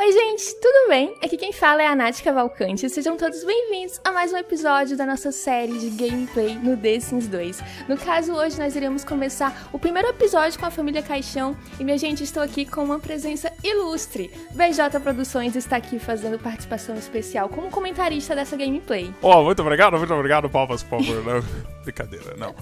Oi, gente, tudo bem? Aqui quem fala é a Nath Cavalcante. Sejam todos bem-vindos a mais um episódio da nossa série de gameplay no The Sims 2. No caso, hoje nós iremos começar o primeiro episódio com a família Caixão. E, minha gente, estou aqui com uma presença ilustre. BJ Produções está aqui fazendo participação especial como comentarista dessa gameplay. Oh, muito obrigado, muito obrigado, palmas, por favor. Não, brincadeira, não.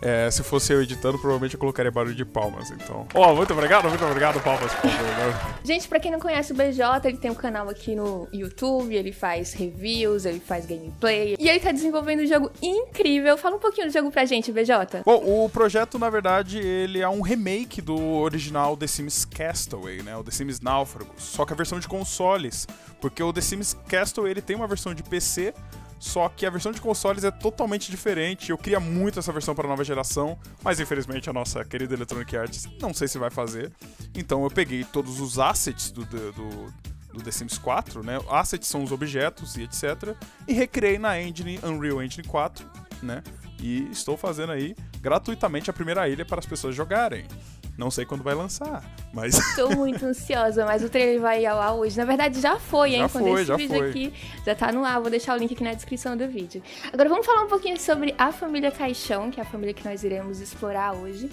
É, se fosse eu editando, provavelmente eu colocaria barulho de palmas, então. Ó, oh, muito obrigado, muito obrigado, palmas, né? Gente, pra quem não conhece o BJ, ele tem um canal aqui no YouTube, ele faz reviews, ele faz gameplay. E ele tá desenvolvendo um jogo incrível. Fala um pouquinho do jogo pra gente, BJ. Bom, o projeto, na verdade, ele é um remake do original The Sims Castaway, né? O The Sims Náufrago. Só que a versão de consoles. Porque o The Sims Castaway, ele tem uma versão de PC só que a versão de consoles é totalmente diferente. Eu queria muito essa versão para a nova geração, mas infelizmente a nossa querida Electronic Arts não sei se vai fazer. Então eu peguei todos os assets do, do, do The Sims 4, né? Assets são os objetos e etc. E recriei na engine Unreal Engine 4, né? E estou fazendo aí gratuitamente a primeira ilha para as pessoas jogarem. Não sei quando vai lançar, mas. Tô muito ansiosa, mas o trailer vai ao ar hoje. Na verdade, já foi, hein? Já quando foi, esse já vídeo foi. aqui já tá no ar. Vou deixar o link aqui na descrição do vídeo. Agora vamos falar um pouquinho sobre a família Caixão, que é a família que nós iremos explorar hoje.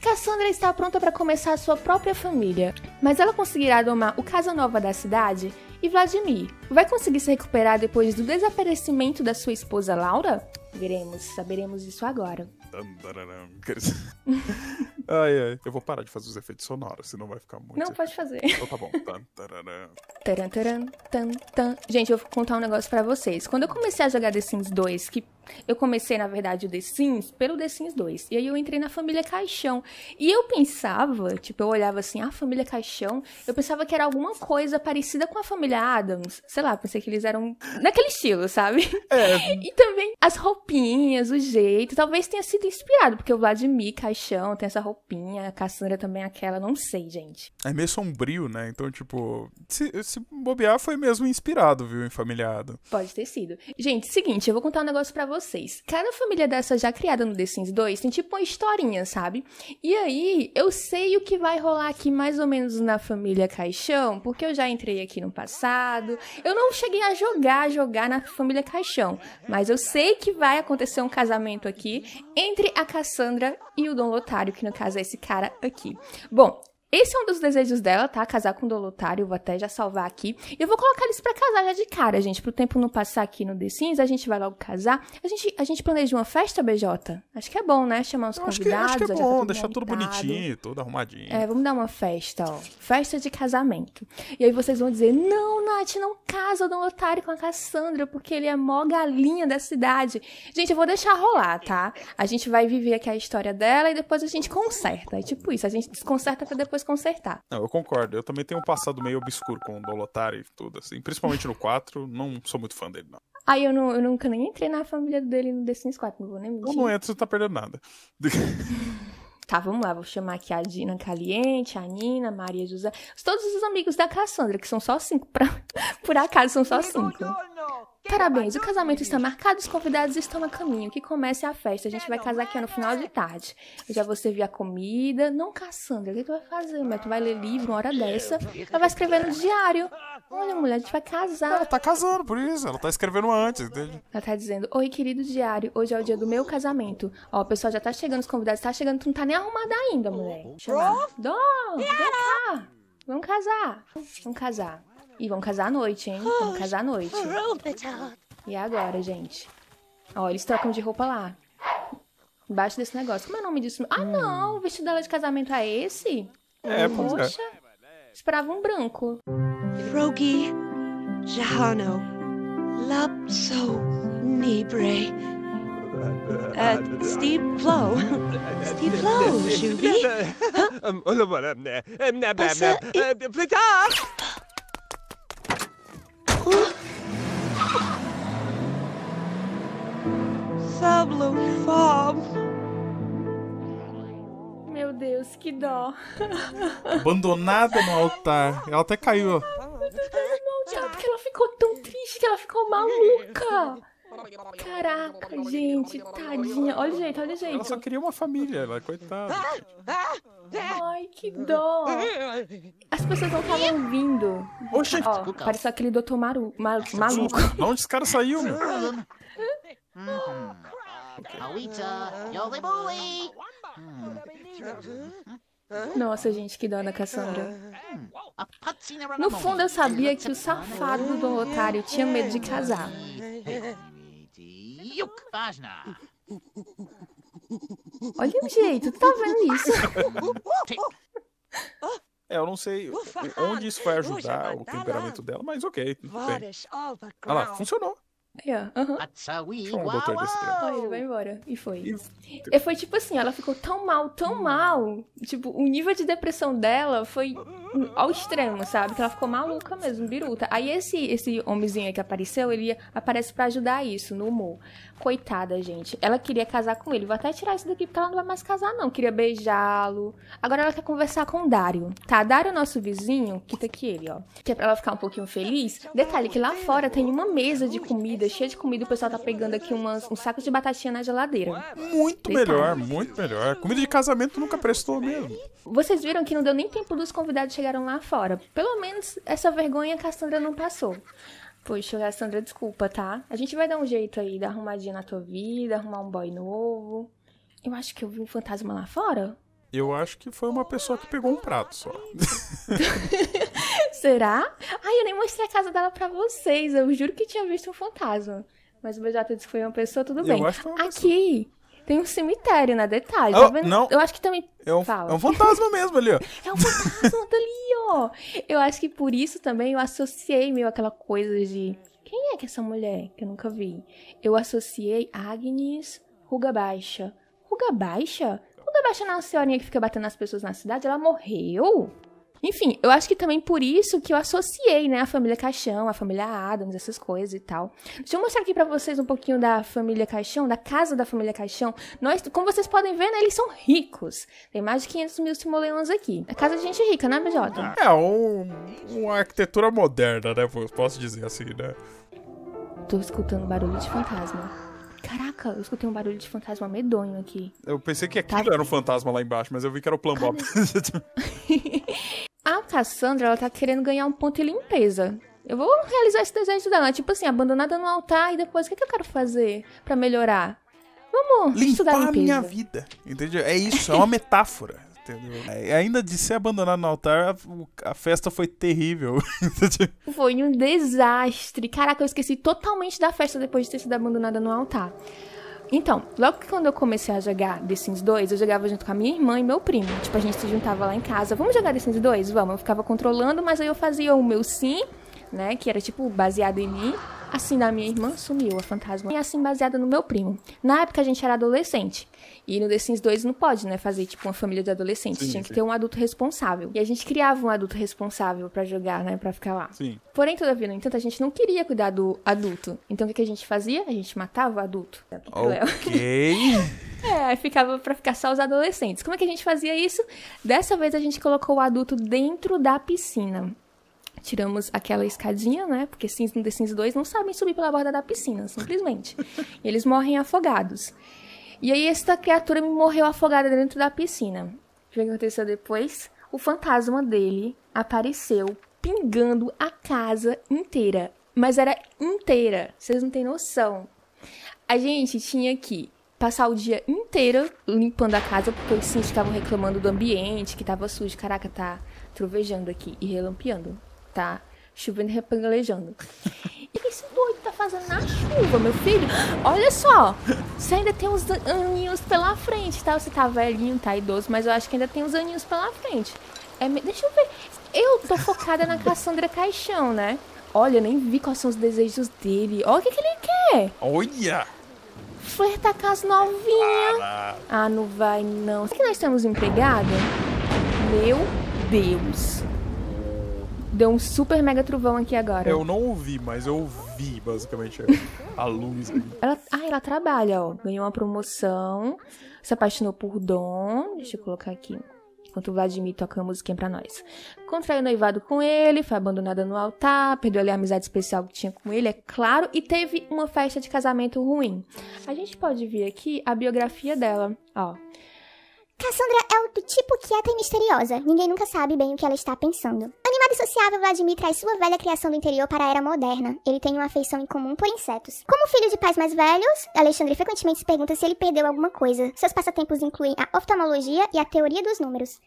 Cassandra está pronta para começar a sua própria família, mas ela conseguirá domar o Casanova da cidade? E Vladimir, vai conseguir se recuperar depois do desaparecimento da sua esposa Laura? Veremos, saberemos isso agora. ai, ai. Eu vou parar de fazer os efeitos sonoros, senão vai ficar muito. Não, pode fazer. Então tá bom. tan, tan. Gente, eu vou contar um negócio pra vocês. Quando eu comecei a jogar The Sims 2, que eu comecei, na verdade, o The Sims pelo The Sims 2. E aí eu entrei na família Caixão. E eu pensava, tipo, eu olhava assim, a ah, família Caixão, eu pensava que era alguma coisa parecida com a família Adams. Sei lá, pensei que eles eram naquele estilo, sabe? É. E também as roupinhas, o jeito, talvez tenha sido inspirado, porque o Vladimir Caixão tem essa roupinha, a Cassandra também aquela, não sei, gente. É meio sombrio, né? Então, tipo, se, se bobear foi mesmo inspirado, viu, em família Adams. Pode ter sido. Gente, seguinte, eu vou contar um negócio para vocês vocês. Cada família dessa já criada no The Sims 2 tem tipo uma historinha, sabe? E aí, eu sei o que vai rolar aqui mais ou menos na família Caixão, porque eu já entrei aqui no passado. Eu não cheguei a jogar, jogar na família Caixão, mas eu sei que vai acontecer um casamento aqui entre a Cassandra e o Dom Lotário, que no caso é esse cara aqui. Bom, esse é um dos desejos dela, tá? Casar com o Dolotário, vou até já salvar aqui. E eu vou colocar eles para casar já de cara, gente, pro tempo não passar aqui no The Sims, a gente vai logo casar. A gente, a gente planeja uma festa, BJ? Acho que é bom, né? Chamar os convidados. Acho que, acho que é bom, tá deixar tudo bonitinho, tudo arrumadinho. É, vamos dar uma festa, ó. Festa de casamento. E aí vocês vão dizer, não, Nath, não casa o Dolotário com a Cassandra, porque ele é mó galinha da cidade. Gente, eu vou deixar rolar, tá? A gente vai viver aqui a história dela e depois a gente conserta. É tipo isso, a gente desconserta pra depois consertar. Não, eu concordo. Eu também tenho um passado meio obscuro com o Dolotari e tudo, assim. Principalmente no 4, não sou muito fã dele, não. Aí eu, não, eu nunca nem entrei na família dele no The Sims 4, não vou nem mentir. Não, não entra, você tá perdendo nada. Tá, vamos lá, vou chamar aqui a Dina Caliente, a Nina, Maria José, todos os amigos da Cassandra, que são só cinco, pra... por acaso são só cinco. Parabéns, o casamento está marcado, os convidados estão a caminho. Que comece a festa, a gente vai casar aqui no final né? de tarde. Eu já vou servir a comida. Não, Cassandra, o que tu vai fazer? Mas tu vai ler livro uma hora ah, dessa, ela vai escrever no diário. Olha, mulher, a gente vai casar. Ela tá casando, por isso. Ela tá escrevendo antes, entende? Ela tá dizendo, oi, querido diário, hoje é o dia do meu casamento. Ó, o pessoal já tá chegando, os convidados tá chegando, tu não tá nem arrumada ainda, mulher. Chamar. Dom, vem cá. Vamos casar. Vamos casar. E vamos casar à noite, hein? Vamos casar à noite. E agora, gente? Ó, eles trocam de roupa lá. Embaixo desse negócio. Como é o nome disso? Ah, hum. não! O vestido dela de casamento é esse? É, pois é. Poxa, é. esperava um branco. Frogi Jahano Lapso Nibre uh, Steve Flo. Steve Flo, Juby. Olha, olha. Passa... Uh, Pletar! Ah! Sablo Fob. Meu Deus, que dó. Abandonada no altar. Ela até caiu, não porque ela ficou tão triste que ela ficou maluca. Caraca, gente, tadinha. Olha, jeito, olha, jeito. Ela só queria uma família, ela, coitada. Ai, que dó. As pessoas não estavam ouvindo. Oxe, Ó, parece aquele doutor Maru, maluco. Não, esse cara saiu, meu. Hum. Nossa, gente, que dó na Cassandra. Hum. No fundo, eu sabia que o safado do otário tinha medo de casar. Olha o jeito, tá vendo isso? É, eu não sei onde isso vai ajudar o tá temperamento dela, mas ok, tudo Olha lá, funcionou. Yeah, uh -huh. Atsawi, um uau, ele vai embora. E foi. E foi tipo assim, ela ficou tão mal, tão hum. mal. Tipo, o nível de depressão dela foi ao extremo, sabe? Que ela ficou maluca mesmo, biruta. Aí esse, esse homenzinho que apareceu, ele aparece para ajudar isso, no humor. Coitada, gente. Ela queria casar com ele. Vou até tirar isso daqui, porque ela não vai mais casar, não. Queria beijá-lo. Agora ela quer conversar com o Dário, tá? Dário, é nosso vizinho, que tá aqui ele, ó. Que é pra ela ficar um pouquinho feliz. Detalhe que lá fora tem uma mesa de comida geladeira é cheia de comida, o pessoal tá pegando aqui umas, um saco de batatinha na geladeira. Muito Detalhe. melhor, muito melhor. Comida de casamento nunca prestou mesmo. Vocês viram que não deu nem tempo dos convidados chegaram lá fora. Pelo menos essa vergonha a Cassandra não passou. Poxa, Cassandra, desculpa, tá? A gente vai dar um jeito aí, dar arrumadinha na tua vida, arrumar um boy novo. Eu acho que eu vi um fantasma lá fora. Eu acho que foi uma pessoa que pegou um prato só. Será? Ai, eu nem mostrei a casa dela para vocês. Eu juro que tinha visto um fantasma. Mas o BJ disse que foi uma pessoa, tudo eu bem. Aqui tem um cemitério, né? Detalhe. Oh, tá não. Eu acho que também. É um, Fala. é um fantasma mesmo ali, ó. É um fantasma, tá ali, ó. Eu acho que por isso também eu associei meio aquela coisa de. Quem é que é essa mulher que eu nunca vi? Eu associei Agnes Ruga Baixa. Ruga Baixa? Ruga Baixa não é uma senhorinha que fica batendo as pessoas na cidade? Ela morreu? Enfim, eu acho que também por isso que eu associei, né, a família Caixão, a família Adams, essas coisas e tal. Deixa eu mostrar aqui para vocês um pouquinho da família Caixão, da casa da família Caixão. Nós, como vocês podem ver, né, eles são ricos. Tem mais de 500 mil simoleões aqui. É casa de gente rica, né, BJ? É, um, uma arquitetura moderna, né, posso dizer assim, né? Tô escutando barulho de fantasma. Caraca, eu escutei um barulho de fantasma medonho aqui. Eu pensei que tá aquilo tá... era um fantasma lá embaixo, mas eu vi que era o Plumbob. Cassandra, ela tá querendo ganhar um ponto em limpeza. Eu vou realizar esse desejo dela. É tipo assim, abandonada no altar e depois o que, é que eu quero fazer para melhorar? Vamos Limpar estudar a minha vida. Entendeu? É isso, é uma metáfora. Entendeu? É, ainda de ser abandonado no altar, a, a festa foi terrível. foi um desastre. Caraca, eu esqueci totalmente da festa depois de ter sido abandonada no altar. Então, logo que quando eu comecei a jogar The Sims 2, eu jogava junto com a minha irmã e meu primo. Tipo, a gente se juntava lá em casa. Vamos jogar The Sims 2? Vamos. Eu ficava controlando, mas aí eu fazia o meu sim, né? Que era tipo baseado em mim. Assim, da minha irmã sumiu a fantasma. E assim, baseada no meu primo. Na época a gente era adolescente. E no The Sims 2 não pode, né? Fazer tipo uma família de adolescentes. Sim, Tinha sim. que ter um adulto responsável. E a gente criava um adulto responsável para jogar, né? Pra ficar lá. Sim. Porém, todavia, no entanto, a gente não queria cuidar do adulto. Então o que a gente fazia? A gente matava o adulto. Ok. é, ficava pra ficar só os adolescentes. Como é que a gente fazia isso? Dessa vez a gente colocou o adulto dentro da piscina tiramos aquela escadinha, né? Porque Sims no The Sims 2 não sabem subir pela borda da piscina, simplesmente. e eles morrem afogados. E aí esta criatura morreu afogada dentro da piscina. O que aconteceu depois? O fantasma dele apareceu pingando a casa inteira. Mas era inteira. Vocês não têm noção. A gente tinha que passar o dia inteiro limpando a casa, porque os sims estavam reclamando do ambiente, que tava sujo. Caraca, tá trovejando aqui e relampeando tá chovendo e repangalejando. E que esse doido tá fazendo na chuva, meu filho? Olha só, você ainda tem uns aninhos pela frente, tá? Você tá velhinho, tá idoso, mas eu acho que ainda tem uns aninhos pela frente. É, deixa eu ver. Eu tô focada na Cassandra Caixão, né? Olha, nem vi quais são os desejos dele. Olha o que, que ele quer. Olha! Flertar com as novinhas. Ah, não vai não. Será que nós temos empregados Meu Deus. Deu um super mega trovão aqui agora. Eu não ouvi, mas eu ouvi basicamente a luz. Ela, ah, ela trabalha, ó. Ganhou uma promoção, se apaixonou por Dom. Deixa eu colocar aqui. Enquanto o Vladimir toca a musiquinha pra nós. Contraiu noivado com ele, foi abandonada no altar, perdeu ali a amizade especial que tinha com ele, é claro, e teve uma festa de casamento ruim. A gente pode ver aqui a biografia dela, ó. Cassandra é o tipo quieta e é misteriosa. Ninguém nunca sabe bem o que ela está pensando. Animado e sociável, Vladimir traz sua velha criação do interior para a era moderna. Ele tem uma afeição em comum por insetos. Como filho de pais mais velhos, Alexandre frequentemente se pergunta se ele perdeu alguma coisa. Seus passatempos incluem a oftalmologia e a teoria dos números.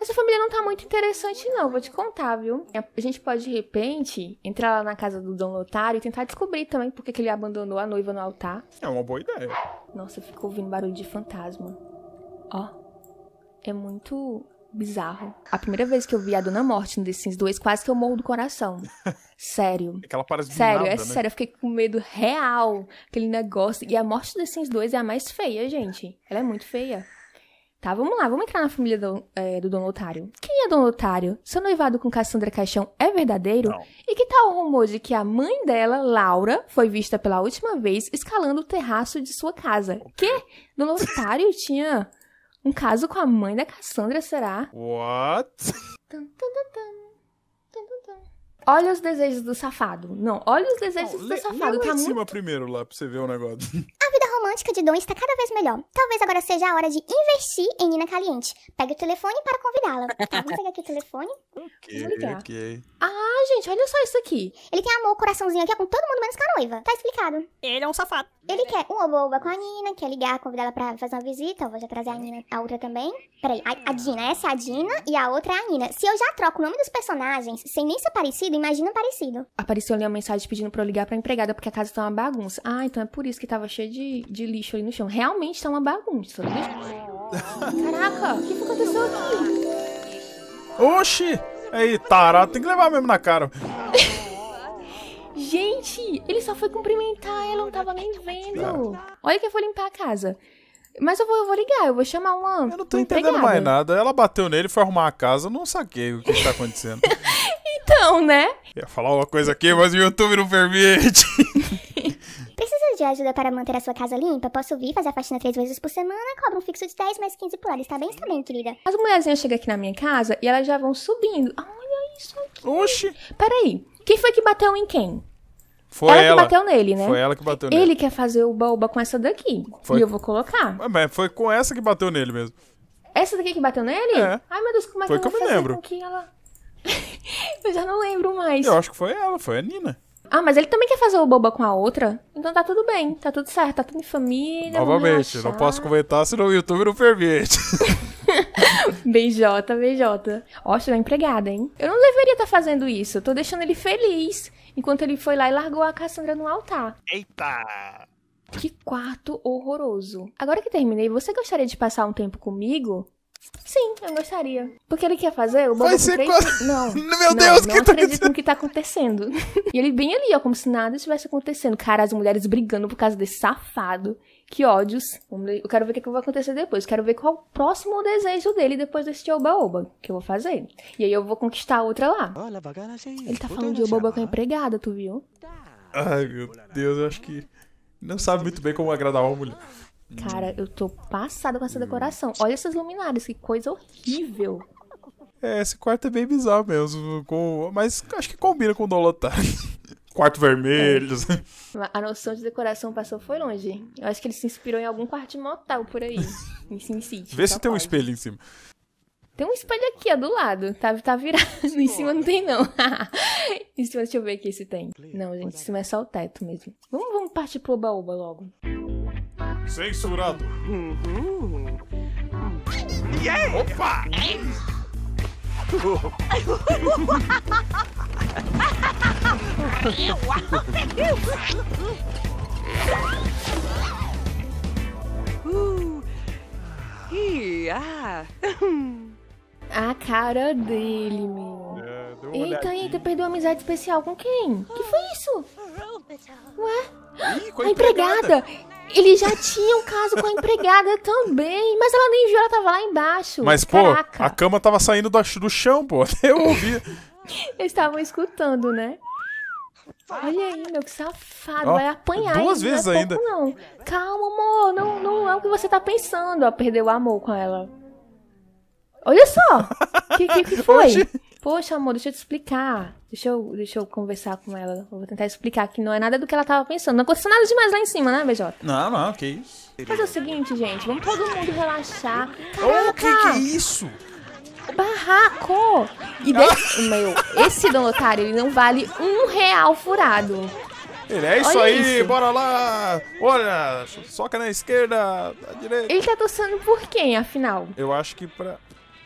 Essa família não tá muito interessante, não, vou te contar, viu? A gente pode, de repente, entrar lá na casa do Dom Lotário e tentar descobrir também por que ele abandonou a noiva no altar. É uma boa ideia. Nossa, ficou ouvindo barulho de fantasma. Ó. É muito bizarro. A primeira vez que eu vi a Dona Morte no The Sims 2, quase que eu morro do coração. Sério. É que ela parece Sério, nada, é né? sério. Eu fiquei com medo real. Aquele negócio. E a morte do The Sims 2 é a mais feia, gente. Ela é muito feia. Tá, vamos lá. Vamos entrar na família do, é, do Dono Otário. Quem é Dono Otário? Seu noivado com Cassandra Caixão é verdadeiro? Não. E que tal o rumor de que a mãe dela, Laura, foi vista pela última vez escalando o terraço de sua casa? Que? Dono Otário tinha... Um caso com a mãe da Cassandra será? What? Tum, tum, tum, Olha os desejos do safado. Não, olha os desejos não, do safado. Lê tá lá muito... cima primeiro lá pra você ver o negócio. A vida romântica de Dom está cada vez melhor. Talvez agora seja a hora de investir em Nina Caliente. Pegue o telefone para convidá-la. Tá, vamos pegar aqui o telefone. Ok, ok. Ah, gente, olha só isso aqui. Ele tem amor, coraçãozinho aqui com todo mundo, menos com a noiva. Tá explicado. Ele é um safado. Ele quer um oba-oba com a Nina, quer ligar, convidá-la pra fazer uma visita. Eu vou já trazer a Nina, a outra também. Peraí, a, a Dina, essa é a Dina e a outra é a Nina. Se eu já troco o nome dos personagens sem nem ser parecido, imagina parecido. Apareceu ali uma mensagem pedindo pra eu ligar pra empregada, porque a casa tá uma bagunça. Ah, então é por isso que tava cheio de, de lixo ali no chão. Realmente tá uma bagunça. Caraca, o que, que aconteceu aqui? Oxi! Aí, tarado, tem que levar mesmo na cara. Gente, ele só foi cumprimentar, ela não tava nem vendo. Olha que eu vou limpar a casa. Mas eu vou, eu vou ligar, eu vou chamar uma. Eu não tô entendendo empregada. mais nada. Ela bateu nele, foi arrumar a casa, eu não saquei o que, que tá acontecendo. então, né? ia falar uma coisa aqui, mas o YouTube não permite. Precisa de ajuda para manter a sua casa limpa? Posso vir fazer a faxina três vezes por semana, cobra um fixo de 10 mais 15 por hora. Está bem? Está bem, querida. As mulherzinhas chegam aqui na minha casa e elas já vão subindo. Olha isso aqui. Oxi. Peraí, quem foi que bateu em quem? Foi ela, ela, que bateu nele, né? Foi ela que bateu nele. Ele quer fazer o baoba com essa daqui. Foi... E eu vou colocar. Ah, mas foi com essa que bateu nele mesmo. Essa daqui que bateu nele? É. Ai, meu Deus, como é foi que, eu me lembro. Que ela... eu já não lembro mais. Eu acho que foi ela, foi a Nina. Ah, mas ele também quer fazer o boba com a outra? Então tá tudo bem, tá tudo certo, tá tudo em família. Novamente, não posso comentar senão o YouTube não permite. BJ, BJ. Oxe, é empregada, hein? Eu não deveria estar tá fazendo isso. Eu tô deixando ele feliz. Enquanto ele foi lá e largou a Cassandra no altar. Eita! Que quarto horroroso. Agora que terminei, você gostaria de passar um tempo comigo? Sim, eu gostaria. Porque ele quer fazer o Vai ser quase... Não. Meu não, Deus, não, que não tá acredito tá... no que tá acontecendo. e ele bem ali, ó, como se nada estivesse acontecendo. Cara, as mulheres brigando por causa desse safado. Que ódios. Eu quero ver o é que, vai acontecer depois. quero ver qual o próximo desejo dele depois desse oba-oba que eu vou fazer. E aí eu vou conquistar outra lá. Ele tá falando de oba-oba com a empregada, tu viu? Ai, meu Deus, eu acho que não sabe muito bem como agradar uma mulher. Cara, eu tô passada com essa hum. decoração. Olha essas luminárias, que coisa horrível. É, esse quarto é bem bizarro mesmo. Com... Mas acho que combina com o Dolotari. Quarto vermelho. É. A noção de decoração passou foi longe. Eu acho que ele se inspirou em algum quarto de motel por aí. em Sin City. Vê se tem um espelho em cima. Tem um espelho aqui, ó, do lado. Tá, tá virado. em cima não tem, não. em cima, deixa eu ver aqui se tem. Não, gente, em cima é só o teto mesmo. Vamos, vamos partir pro oba-oba logo. Censurado. Uhum. Yeah! Opa! Ah. A cara dele, meu. É, eita, eita, perdeu uma amizade especial com quem? Que foi isso? Ué? Ih, a empregada. empregada. Ele já tinha um caso com a empregada também, mas ela nem viu, ela tava lá embaixo. Mas, Caraca. pô, a cama tava saindo do chão, pô. Eu ouvi. Eles estavam escutando, né? Olha aí, meu, que safado. vai apanhar Duas é vezes ainda. não. Calma, amor. Não, não é o que você tá pensando. Ó, perdeu o amor com ela. Olha só. O que, que, que, foi? Poxa, amor, deixa eu te explicar. Deixa eu, deixa eu conversar com ela. Eu vou tentar explicar que não é nada do que ela tava pensando. Não aconteceu nada demais lá em cima, né, BJ? Não, não, que isso. Mas é o seguinte, gente. Vamos todo mundo relaxar. Caraca! Oh, que que é isso? Barraco! E desse, né, meu, esse dono otário, ele não vale um real furado. Ele é isso Olha aí, isso. bora lá! Olha, soca na esquerda, na direita. Ele tá torcendo por quem, afinal? Eu acho que pra...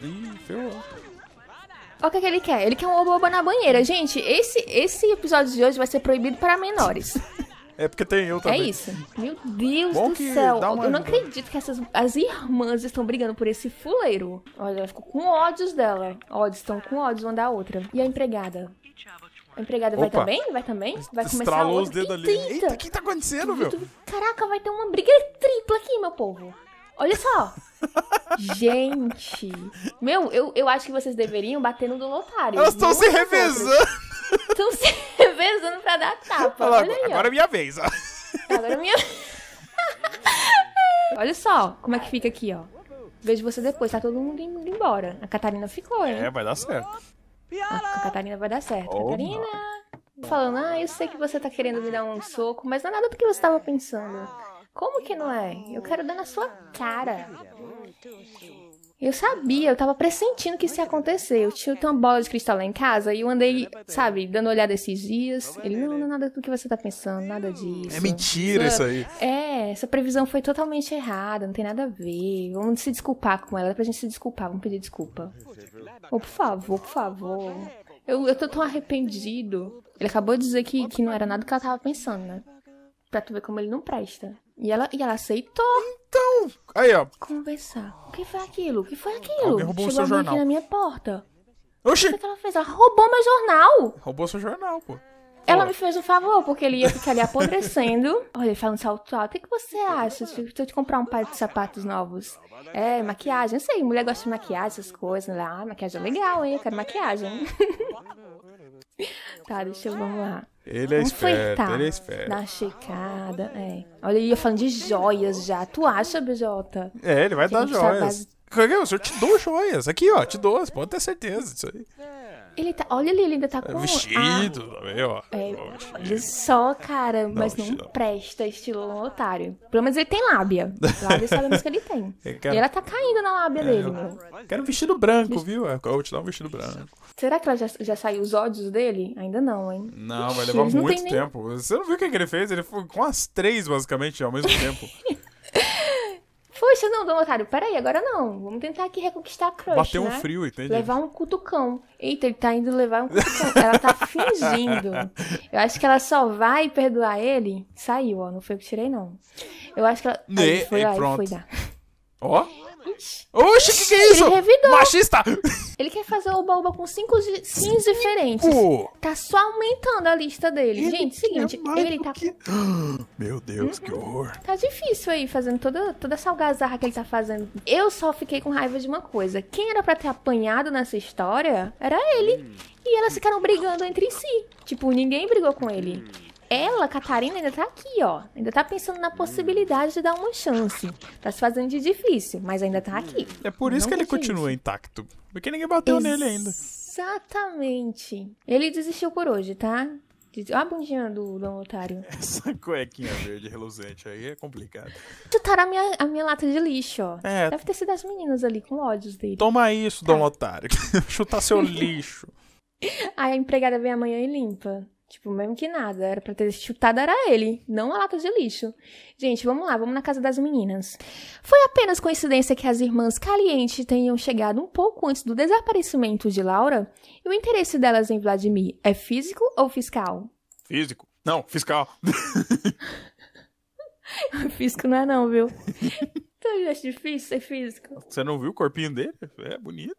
Ih, ferrou. Olha o que, que, ele quer. Ele quer um oba-oba na banheira. Gente, esse, esse episódio de hoje vai ser proibido para menores. é porque tem eu é também. É isso. Meu Deus Bom do céu. Uma... Eu não acredito que essas as irmãs estão brigando por esse fuleiro. Olha, ela ficou com ódios dela. Ódios, estão com ódios uma da outra. E a empregada? A empregada Opa. vai também? Vai também? Vai começar Estralou a os dedos ali. Eita, o que tá acontecendo, meu? Caraca, vai ter uma briga tripla aqui, meu povo. Olha só. Gente! Meu, eu, eu acho que vocês deveriam bater no do lotário. Elas estão se é revezando! Estão se revezando pra dar tapa. Olha, Olha aí, agora é minha vez, ó. Agora é minha Olha só como é que fica aqui, ó. Vejo você depois, tá todo mundo indo embora. A Catarina ficou, hein? É, vai dar certo. A, a Catarina vai dar certo. Oh, Catarina! Não. Falando, ah, eu sei que você tá querendo me dar um soco, mas não é nada do que você tava pensando. Como que não é? Eu quero dar na sua cara. Eu sabia, eu tava pressentindo que isso ia acontecer. Eu tinha uma bola de cristal lá em casa e eu andei, sabe, dando olhada esses dias. Ele, não, não é nada do que você tá pensando, nada disso. É mentira isso, aí. É, essa previsão foi totalmente errada, não tem nada a ver. Vamos se desculpar com ela, dá é pra gente se desculpar, vamos pedir desculpa. Oh, por favor, por favor. Eu, eu tô tão arrependido. Ele acabou de dizer que, que não era nada do que ela tava pensando, né? Pra tu ver como ele não presta. E ela, e ela aceitou. Então, aí ó. Conversar. O que foi aquilo? O que foi aquilo? Alguém roubou Chegou o seu jornal. aqui na minha porta. Oxi! O que, que ela fez? Ela roubou meu jornal. Roubou seu jornal, pô. Ela me fez um favor, porque ele ia ficar ali apodrecendo. Olha, ele falando salto alto. O que você acha se eu te comprar um par de sapatos novos? É, maquiagem. Eu sei, mulher gosta de maquiagem, essas coisas. Né? ah, maquiagem é legal, hein? Eu quero maquiagem. tá, deixa eu, vamos lá. Ele é esperto, ele é esperto. Na checada, é. Olha, eu ia falando de joias já. Tu acha, BJ? É, ele vai que dar joias. Base... O senhor te dou joias. Aqui, ó, te dou, pode ter certeza disso aí. Ele tá, olha ali, ele ainda tá é com... É vestido ah, também, ó. É, olha só, cara, não, mas não, não presta estilo um otário. Pelo menos ele tem lábia. Lábia sabemos que ele tem. Quero... É, e ela tá caindo na lábia é, dele, meu. Né? Quero um vestido branco, viu viu? Eu vou te dar um vestido branco. Será que ela já, já saiu os ódios dele? Ainda não, hein? Não, Ixi, vai levar muito tempo. Nem... Você não viu o que, é que ele fez? Ele foi com as três, basicamente, ao mesmo tempo. Poxa, não, dona Otário, peraí, agora não. Vamos tentar aqui reconquistar a crush, Bater né? um frio, entende? Levar um cutucão. Eita, ele tá indo levar um cutucão. ela tá fingindo. Eu acho que ela só vai perdoar ele. Saiu, ó, não foi o que tirei, não. Eu acho que ela... Né, aí, foi, e aí, pronto. foi dar. Ó. Oxe, que que é isso? Ele revidou. Machista! Ele quer fazer o baúba com cinco skins diferentes. Tá só aumentando a lista dele. Ele Gente, seguinte, é ele tá que... Meu Deus, uhum. que horror. Tá difícil aí, fazendo toda, toda essa algazarra que ele tá fazendo. Eu só fiquei com raiva de uma coisa. Quem era pra ter apanhado nessa história era ele. Hum. E elas ficaram brigando entre si. Tipo, ninguém brigou com ele. Hum ela, Catarina, ainda tá aqui, ó. Ainda tá pensando na possibilidade de dar uma chance. Tá se fazendo de difícil, mas ainda tá aqui. É por isso Não que ele continua intacto. Porque ninguém bateu Ex nele ainda. Exatamente. Ele desistiu por hoje, tá? Olha a bundinha do Dom Otário. Essa cuequinha verde reluzente aí é complicado. Chutaram a minha, a minha lata de lixo, ó. É. Deve ter sido as meninas ali com ódios dele. Toma isso, tá. Otário. Chutar seu lixo. Aí a empregada vem amanhã e limpa. Tipo, mesmo que nada, era pra ter chutado era ele, não a lata de lixo. Gente, vamos lá, vamos na casa das meninas. Foi apenas coincidência que as irmãs Caliente tenham chegado um pouco antes do desaparecimento de Laura? E o interesse delas em Vladimir é físico ou fiscal? Físico? Não, fiscal. físico não é não, viu? Então, eu acho difícil ser físico. Você não viu o corpinho dele? É bonito.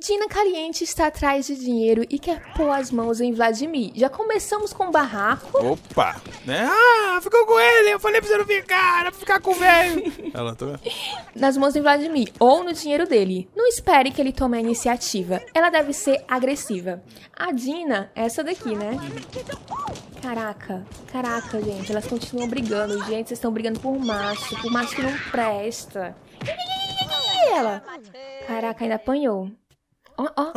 Dina Caliente está atrás de dinheiro e quer pôr as mãos em Vladimir. Já começamos com o barraco. Opa! Né? Ah, ficou com ele! Eu falei pra você não ficar, era pra ficar com o velho. Ela tá Nas mãos de Vladimir ou no dinheiro dele. Não espere que ele tome a iniciativa. Ela deve ser agressiva. A Dina, é essa daqui, né? Uhum. Caraca, caraca, gente. Elas continuam brigando. Gente, vocês estão brigando por macho, por macho que não presta. E ela? Caraca, ainda apanhou. Ó, ó,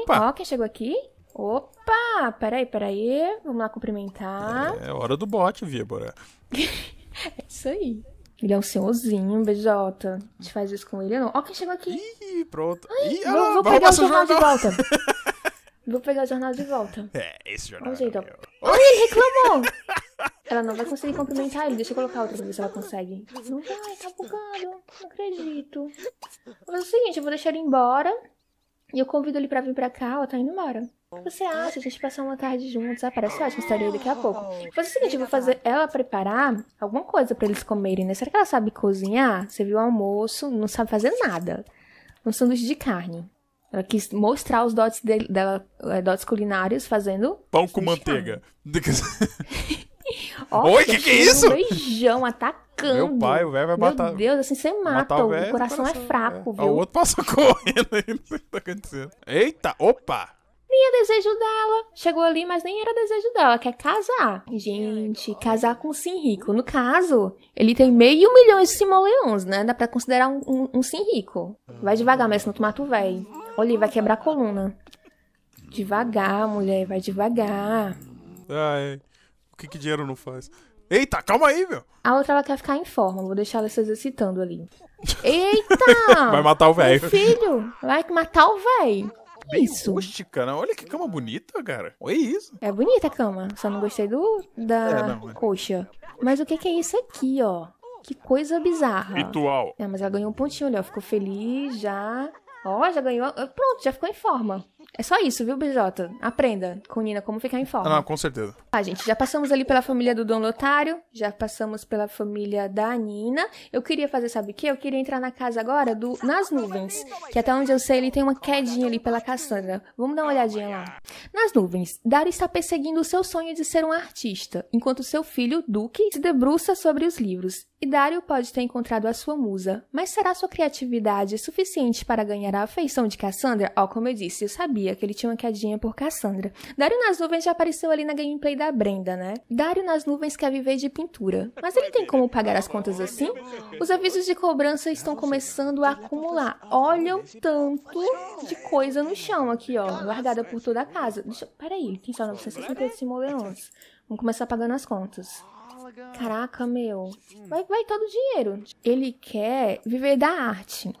quem ah, chegou aqui? Ó, oh, quem chegou aqui? Opa, peraí, peraí. Vamos lá cumprimentar. É hora do bote, Víbora. é isso aí. Ele é um senhorzinho, um beijota. A gente faz isso com ele, não. Ó, quem chegou aqui. Ih, pronto. Ai, Ih, vou, vou pegar o jornal de volta. Vou pegar o jornal de volta. É, esse jornal. Olha o é jeito, Olha, ele reclamou! ela não vai conseguir cumprimentar ele. Deixa eu colocar outra pra ver se ela consegue. Não vai, tá bugado. Não acredito. Vou fazer o seguinte, eu vou deixar ele embora. E eu convido ele pra vir pra cá, ela tá indo embora. O que você acha? A gente passar uma tarde juntos. Ah, parece ótimo, estarei daqui a pouco. Vou fazer é o seguinte, eu vou fazer ela preparar alguma coisa pra eles comerem, né? Será que ela sabe cozinhar? Você viu o almoço, não sabe fazer nada. Um sanduíche de carne. Ela quis mostrar os dotes dela, é, dotes culinários fazendo. Pão com manteiga. Nossa, Oi, que que é isso? Um beijão atacando. Meu pai, o velho vai matar. Meu Deus, assim você mata, o, o, coração o, coração é fraco, é. viu? O outro passou correndo aí, não sei o que tá acontecendo. Eita, opa! Nem é desejo dela. Chegou ali, mas nem era desejo dela. Quer casar. Gente, casar com um sim rico. No caso, ele tem meio milhão de simoleons, né? Dá pra considerar um, um, um sim rico. Vai devagar, mas não tu mata o velho. Olha, vai quebrar a coluna. Devagar, mulher, vai devagar. Ai, o que, que dinheiro não faz? Eita, calma aí, meu. A outra ela quer ficar em forma, vou deixar ela se exercitando ali. Eita! vai matar o velho. Filho, vai matar o velho. Bem isso. rústica, né? Olha que cama bonita, cara. Olha isso. É bonita a cama, só não gostei do da é, não, é. coxa. Mas o que que é isso aqui, ó? Que coisa bizarra. Ritual. É, mas ela ganhou um pontinho, olha, ficou feliz já. Ó, já ganhou. Pronto, já ficou em forma. É só isso, viu, BJ? Aprenda com Nina como ficar em forma. Não, ah, com certeza. Ah, gente, já passamos ali pela família do Dom Lotário, já passamos pela família da Nina. Eu queria fazer, sabe o quê? Eu queria entrar na casa agora do Nas Nuvens, que até onde eu sei ele tem uma quedinha ali pela Cassandra. Vamos dar uma olhadinha lá. Nas Nuvens, Dario está perseguindo o seu sonho de ser um artista, enquanto seu filho, Duke, se debruça sobre os livros. E Dario pode ter encontrado a sua musa, mas será sua criatividade suficiente para ganhar a afeição de Cassandra? Ó, oh, como eu disse, eu sabia sabia que ele tinha uma quedinha por Cassandra. Dario nas Nuvens já apareceu ali na gameplay da Brenda, né? Dario nas Nuvens quer viver de pintura, mas ele tem como pagar as contas assim? Os avisos de cobrança estão começando a acumular. Olha o tanto de coisa no chão aqui, ó, largada por toda a casa. Deixa, peraí, tem só 968 simoleões? Vamos começar pagando as contas. Caraca, meu. Vai, vai todo o dinheiro. Ele quer viver da arte.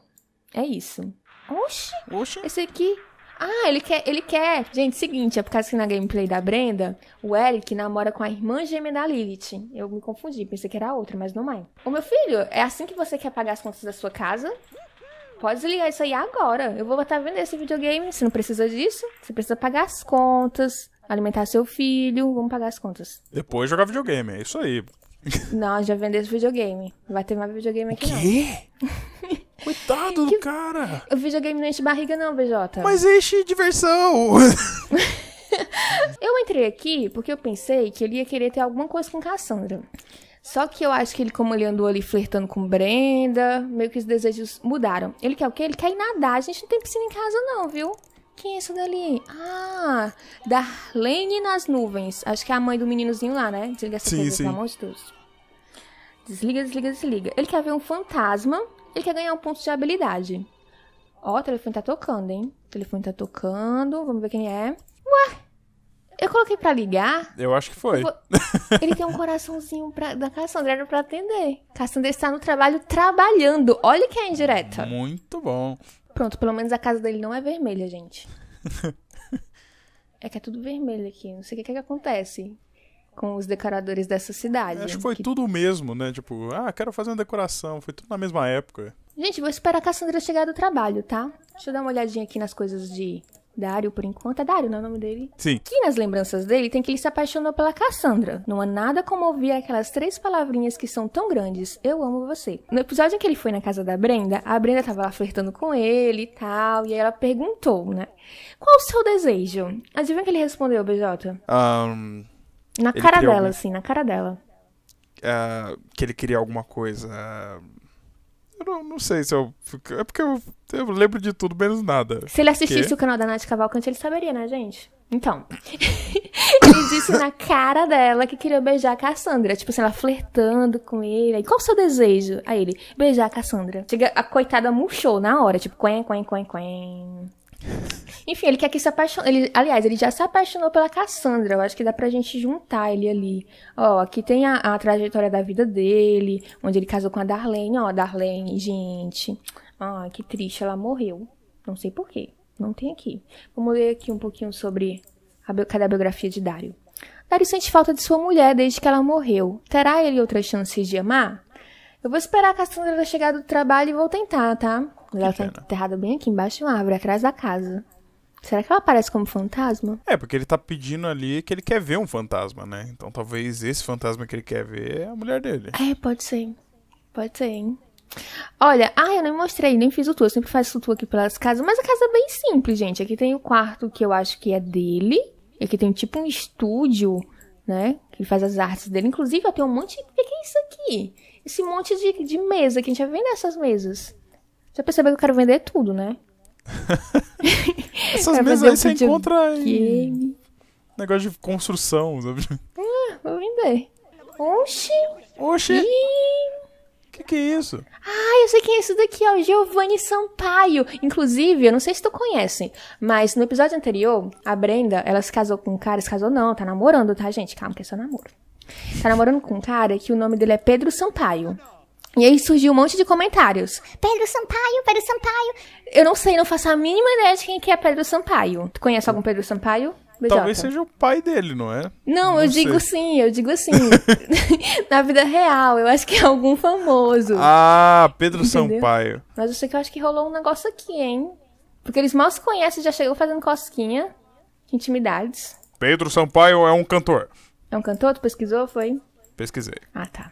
É isso. Oxi! Oxi. Esse aqui ah, ele quer, ele quer. Gente, seguinte, é por causa que na gameplay da Brenda, o Eric namora com a irmã gêmea da Lilith. Eu me confundi, pensei que era outra, mas não mais. É. Ô meu filho, é assim que você quer pagar as contas da sua casa? Pode desligar isso aí agora. Eu vou estar vendo esse videogame. Você não precisa disso. Você precisa pagar as contas, alimentar seu filho. Vamos pagar as contas. Depois jogar videogame, é isso aí. Não, já vendeu esse videogame. Vai ter mais videogame aqui, o Quê? não. Coitado que... do cara. O videogame não enche barriga, não, BJ. Mas enche diversão. eu entrei aqui porque eu pensei que ele ia querer ter alguma coisa com Cassandra. Só que eu acho que ele, como ele andou ali flertando com Brenda, meio que os desejos mudaram. Ele quer o quê? Ele quer ir nadar. A gente não tem piscina em casa, não, viu? Quem é isso dali? Ah, Darlene nas nuvens. Acho que é a mãe do meninozinho lá, né? Desliga essa sim, coisa, sim. pelo amor de Deus. Desliga, desliga, desliga. Ele quer ver um fantasma ele quer ganhar um ponto de habilidade. Ó, o telefone tá tocando, hein? O telefone tá tocando. Vamos ver quem é. Ué! Eu coloquei pra ligar. Eu acho que foi. Ele tem um coraçãozinho pra... da Cassandra, pra atender. Cassandra está no trabalho trabalhando. Olha que é indireta. Muito bom. Pronto, pelo menos a casa dele não é vermelha, gente. é que é tudo vermelho aqui. Não sei o que, é que acontece com os decoradores dessa cidade. Acho que foi que... tudo o mesmo, né? Tipo, ah, quero fazer uma decoração. Foi tudo na mesma época. Gente, vou esperar a Cassandra chegar do trabalho, tá? Deixa eu dar uma olhadinha aqui nas coisas de Dario por enquanto. É não é né, o nome dele? Sim. Aqui nas lembranças dele tem que ele se apaixonou pela Cassandra. Não há nada como ouvir aquelas três palavrinhas que são tão grandes. Eu amo você. No episódio em que ele foi na casa da Brenda, a Brenda tava lá flertando com ele e tal. E aí ela perguntou, né? Qual o seu desejo? Adivinha o que ele respondeu, BJ? Um, na ele cara dela, algum... assim, na cara dela. Uh, que ele queria alguma coisa. Eu não, não, sei se eu. É porque eu, eu, lembro de tudo menos nada. Se ele assistisse o canal da Nath Cavalcante, ele saberia, né, gente? Então. ele disse na cara dela que queria beijar a Cassandra. Tipo assim, ela flertando com ele. qual o seu desejo? Aí ele, beijar a Cassandra. Chega, a coitada murchou na hora, tipo, quen, quen, quen, quen. Enfim, ele quer que se apaixone. Ele, aliás, ele já se apaixonou pela Cassandra. Eu acho que dá pra gente juntar ele ali. Ó, aqui tem a, a trajetória da vida dele, onde ele casou com a Darlene. Ó, Darlene, gente. Ai, que triste, ela morreu. Não sei porquê. Não tem aqui. Vamos ler aqui um pouquinho sobre a biografia de Dário. Dário sente falta de sua mulher desde que ela morreu. Terá ele outras chances de amar? Eu vou esperar a Cassandra chegar do trabalho e vou tentar, tá? Mas ela tá pena. enterrada bem aqui embaixo de uma árvore, atrás da casa. Será que ela aparece como fantasma? É, porque ele tá pedindo ali que ele quer ver um fantasma, né? Então talvez esse fantasma que ele quer ver é a mulher dele. É, pode ser. Pode ser, hein? Olha, ah, eu nem mostrei, nem fiz o tour. Eu sempre faço o tour aqui pelas casas, mas a casa é bem simples, gente. Aqui tem o quarto que eu acho que é dele. Aqui tem tipo um estúdio, né? Que ele faz as artes dele. Inclusive, ó, tem um monte. O que é isso aqui? Esse monte de, de mesa que a gente já vê essas mesas. Você percebeu que eu quero vender tudo, né? Essas eu mesas aí você encontra em... Negócio de construção, sabe? Ah, vou vender. Oxi! Oxi! O Que que é isso? Ah, eu sei quem é isso daqui, ó, Giovanni Sampaio. Inclusive, eu não sei se tu conhece, mas no episódio anterior, a Brenda, ela se casou com um cara, se casou não, tá namorando, tá, gente? Calma, que é só namoro. Tá namorando com um cara que o nome dele é Pedro Sampaio. E aí surgiu um monte de comentários. Pedro Sampaio, Pedro Sampaio. Eu não sei, não faço a mínima ideia de quem que é Pedro Sampaio. Tu conhece algum hum. Pedro Sampaio? BJ. Talvez seja o pai dele, não é? Não, não eu sei. digo sim, eu digo sim. Na vida real, eu acho que é algum famoso. Ah, Pedro Entendeu? Sampaio. Mas eu sei que eu acho que rolou um negócio aqui, hein? Porque eles mal se conhecem, já chegou fazendo cosquinha. Intimidades. Pedro Sampaio é um cantor. É um cantor? Tu pesquisou, foi? Pesquisei. Ah, tá.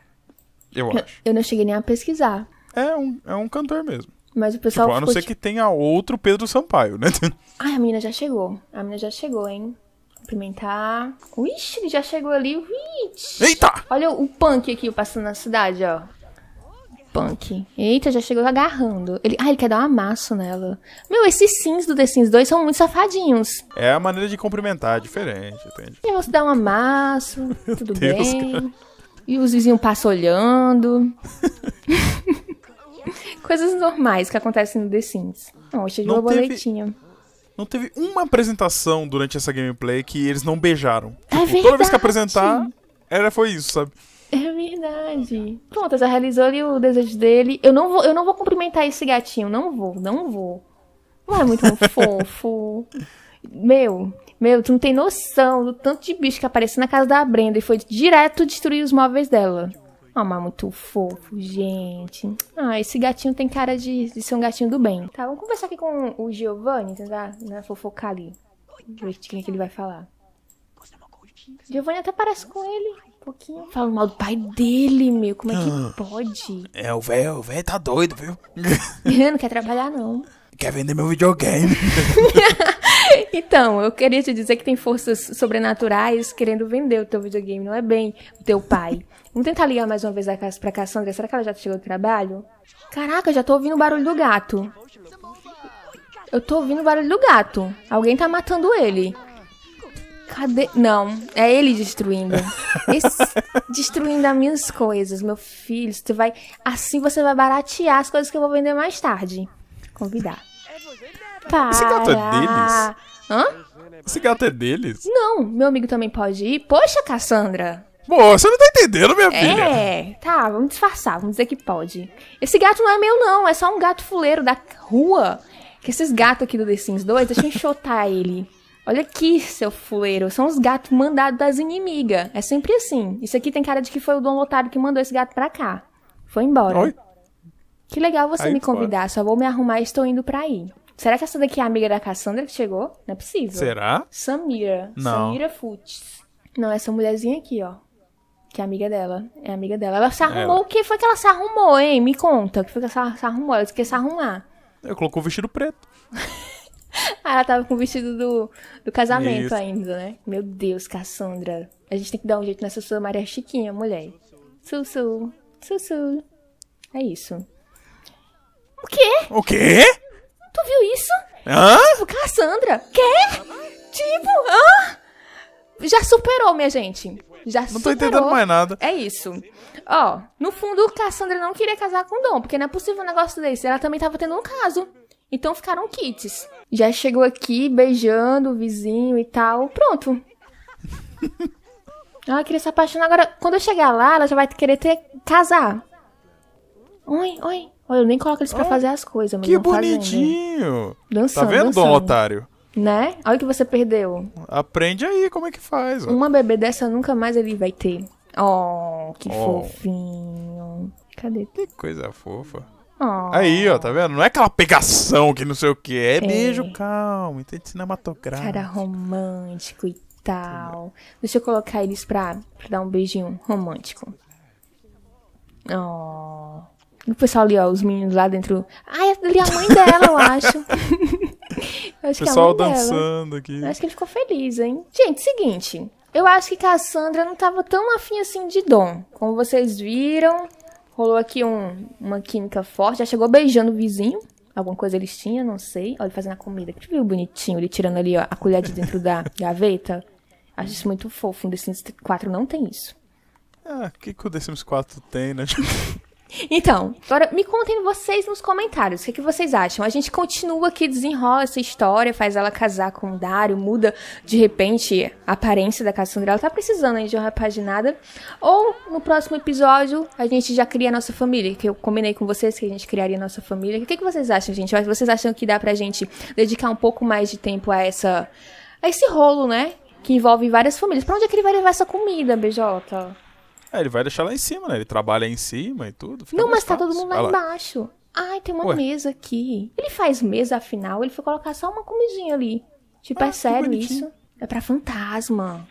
Eu, acho. Eu não cheguei nem a pesquisar. É um, é um cantor mesmo. Mas o pessoal. Tipo, a não ser tipo... que tenha outro Pedro Sampaio, né? Ai, a menina já chegou. A menina já chegou, hein? Cumprimentar. Ixi, ele já chegou ali. Ixi. Eita! Olha o punk aqui passando na cidade, ó. Punk. Eita, já chegou agarrando. Ele... Ah, ele quer dar um amasso nela. Meu, esses sims do The Sims 2 são muito safadinhos. É a maneira de cumprimentar, é diferente, entende? E você dá um amasso, tudo Deus, bem. Cara. E os vizinhos passam olhando. Coisas normais que acontecem no The Sims. Não, cheio é de não borboletinha. Teve... Não teve uma apresentação durante essa gameplay que eles não beijaram. É tipo, Toda vez que apresentar, era, foi isso, sabe? É verdade. Pronto, já realizou ali o desejo dele. Eu não vou, eu não vou cumprimentar esse gatinho, não vou, não vou. Não é muito fofo. Meu, meu, tu não tem noção do tanto de bicho que apareceu na casa da Brenda e foi direto destruir os móveis dela. Ah, mas muito fofo, gente. Ah, esse gatinho tem cara de, de ser um gatinho do bem. Tá, vamos conversar aqui com o Giovanni, tentar tá né, fofocar ali. Ver o que, é que ele vai falar. Giovanni até parece com ele um pouquinho. Fala mal do pai dele, meu. Como é que ah. pode? É, o velho, o velho tá doido, viu? não quer trabalhar, não. Quer vender meu videogame. então, eu queria te dizer que tem forças sobrenaturais querendo vender o teu videogame, não é bem o teu pai. Vamos tentar ligar mais uma vez a casa pra Cassandra. Será que ela já chegou do trabalho? Caraca, já tô ouvindo o barulho do gato. Eu tô ouvindo o barulho do gato. Alguém tá matando ele. Cadê? Não, é ele destruindo. Esse, destruindo as minhas coisas, meu filho. Você vai, assim você vai baratear as coisas que eu vou vender mais tarde. Convidar. Para. Esse gato é deles? Hã? Esse gato é deles? Não, meu amigo também pode ir. Poxa, Cassandra. Pô, você não tá entendendo, minha é, filha. É, tá, vamos disfarçar, vamos dizer que pode. Esse gato não é meu, não, é só um gato fuleiro da rua. Que esses gatos aqui do The Sims 2, deixa eu enxotar ele. Olha aqui, seu fuleiro, são os gatos mandados das inimigas. É sempre assim. Isso aqui tem cara de que foi o Dom Lotário que mandou esse gato pra cá. Foi embora. Oi? Que legal você aí me convidar, fora. só vou me arrumar e estou indo pra aí. Será que essa daqui é a amiga da Cassandra que chegou? Não é possível. Será? Samira. Não. Samira Futs. Não, essa mulherzinha aqui, ó. Que é amiga dela. É amiga dela. Ela se arrumou. O que foi que ela se arrumou, hein? Me conta. O que foi que ela se arrumou? Ela esqueceu de arrumar. Ela colocou o vestido preto. ah, ela tava com o vestido do, do casamento Isso. ainda, né? Meu Deus, Cassandra. A gente tem que dar um jeito nessa sua Maria Chiquinha, mulher. Sussu. Sussu. É isso. O quê? O quê? Tu viu isso? Hã? Tipo, Cassandra, quer? Tipo, hã? Já superou, minha gente. Já superou. não tô entendendo mais nada. É isso. Ó, no fundo, Cassandra não queria casar com Dom, porque não é possível um negócio desse. Ela também tava tendo um caso. Então ficaram kits. Já chegou aqui beijando o vizinho e tal. Pronto. ela ah, queria se apaixonar. Agora, quando eu chegar lá, ela já vai querer ter, casar. Oi, oi. Olha, eu nem coloco eles pra oh, fazer as coisas, mas Que né? bonitinho! Dançando, Tá vendo, dançando. Dom Otário? Né? Olha o que você perdeu. Aprende aí como é que faz. Ó. Uma bebê dessa nunca mais ele vai ter. Oh, que oh. fofinho. Cadê? Que coisa fofa. Oh. Aí, ó, tá vendo? Não é aquela pegação que não sei o que. É, é. beijo calmo, entende? É cinematográfico. Cara romântico e tal. Deixa eu colocar eles pra, pra dar um beijinho romântico. Oh. O pessoal ali, ó, os meninos lá dentro. Ah, é a mãe dela, eu acho. eu acho o pessoal que é dançando dela. aqui. Eu acho que ele ficou feliz, hein? Gente, seguinte. Eu acho que Cassandra não tava tão afim assim de Dom. Como vocês viram, rolou aqui um, uma química forte. Já chegou beijando o vizinho. Alguma coisa eles tinham, não sei. Olha, ele fazendo a comida. Que viu bonitinho, ele tirando ali ó, a colher de dentro da gaveta. Acho isso muito fofo. Um The Sims 4 não tem isso. Ah, o que, que o The Sims 4 tem, né? Então, agora me contem vocês nos comentários. O que, que vocês acham? A gente continua aqui, desenrola essa história, faz ela casar com o Dário, muda de repente a aparência da Cassandra. Ela tá precisando aí de uma repaginada. Ou no próximo episódio a gente já cria a nossa família, que eu combinei com vocês que a gente criaria a nossa família. O que, que vocês acham, gente? Vocês acham que dá pra gente dedicar um pouco mais de tempo a essa. a esse rolo, né? Que envolve várias famílias. Pra onde é que ele vai levar essa comida, BJ? É, ele vai deixar lá em cima, né? Ele trabalha em cima e tudo. Não, mas fácil. tá todo mundo lá, lá. embaixo. Ai, tem uma Ué. mesa aqui. Ele faz mesa, afinal, ele foi colocar só uma comidinha ali. Tipo, ah, é sério isso? É pra fantasma.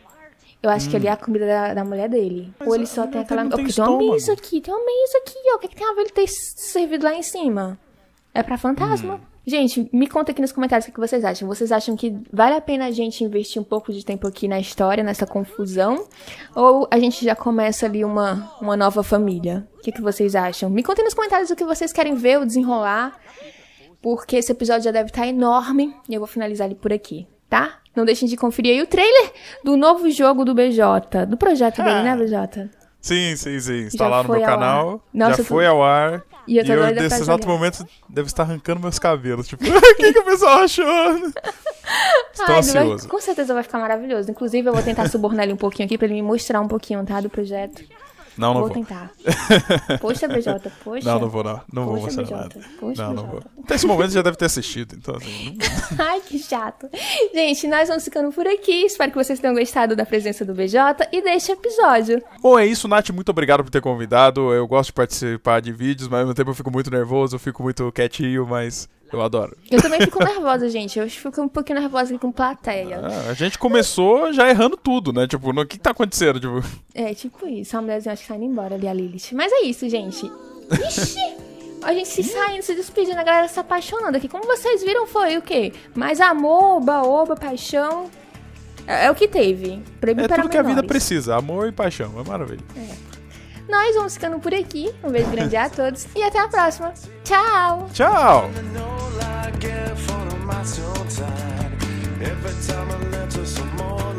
Eu acho hum. que ali hum. é a comida da, da mulher dele. Mas Ou ele só tem aquela. Tem, tem, tem uma mesa aqui, tem uma mesa aqui, ó. O que, é que tem a ver ele ter servido lá em cima? É pra fantasma. Hum. Gente, me conta aqui nos comentários o que vocês acham. Vocês acham que vale a pena a gente investir um pouco de tempo aqui na história, nessa confusão? Ou a gente já começa ali uma, uma nova família? O que, que vocês acham? Me contem nos comentários o que vocês querem ver, o desenrolar. Porque esse episódio já deve estar enorme e eu vou finalizar ele por aqui, tá? Não deixem de conferir aí o trailer do novo jogo do BJ, do projeto dele, ah. né, BJ? Sim, sim, sim. Está já lá no meu canal. Nossa, já foi ao ar. E eu, tô e eu nesse exato momento, deve estar arrancando meus cabelos. Tipo, o que, que o pessoal achou? Estou Ai, ansioso. Vai, com certeza vai ficar maravilhoso. Inclusive, eu vou tentar subornar ele um pouquinho aqui pra ele me mostrar um pouquinho, tá? Do projeto. Não, não vou. Vou tentar. Poxa, BJ, poxa. Não, não vou, não. Não poxa, vou mostrar BJ, nada. Poxa, não, BJ. não vou. Até esse momento já deve ter assistido, então assim. Ai, que chato. Gente, nós vamos ficando por aqui. Espero que vocês tenham gostado da presença do BJ e deste episódio. Bom, é isso, Nath. Muito obrigado por ter convidado. Eu gosto de participar de vídeos, mas ao mesmo tempo eu fico muito nervoso, eu fico muito quietinho, mas eu adoro. Eu também fico nervosa, gente. Eu fico um pouquinho nervosa com plateia. Ah, a gente começou já errando tudo, né? Tipo, o que tá acontecendo? Tipo... É, tipo isso. A mulherzinha acho que tá indo embora ali, a Lilith. Mas é isso, gente. Ixi! A gente se saindo, se despedindo, a galera se apaixonando aqui. Como vocês viram, foi o quê? Mais amor, baoba, paixão. É, é o que teve. mim, é tudo que a é vida precisa. Amor e paixão. É maravilha. É. Nós vamos ficando por aqui. Um beijo grande a todos e até a próxima. Tchau! Tchau! Every time I let her some more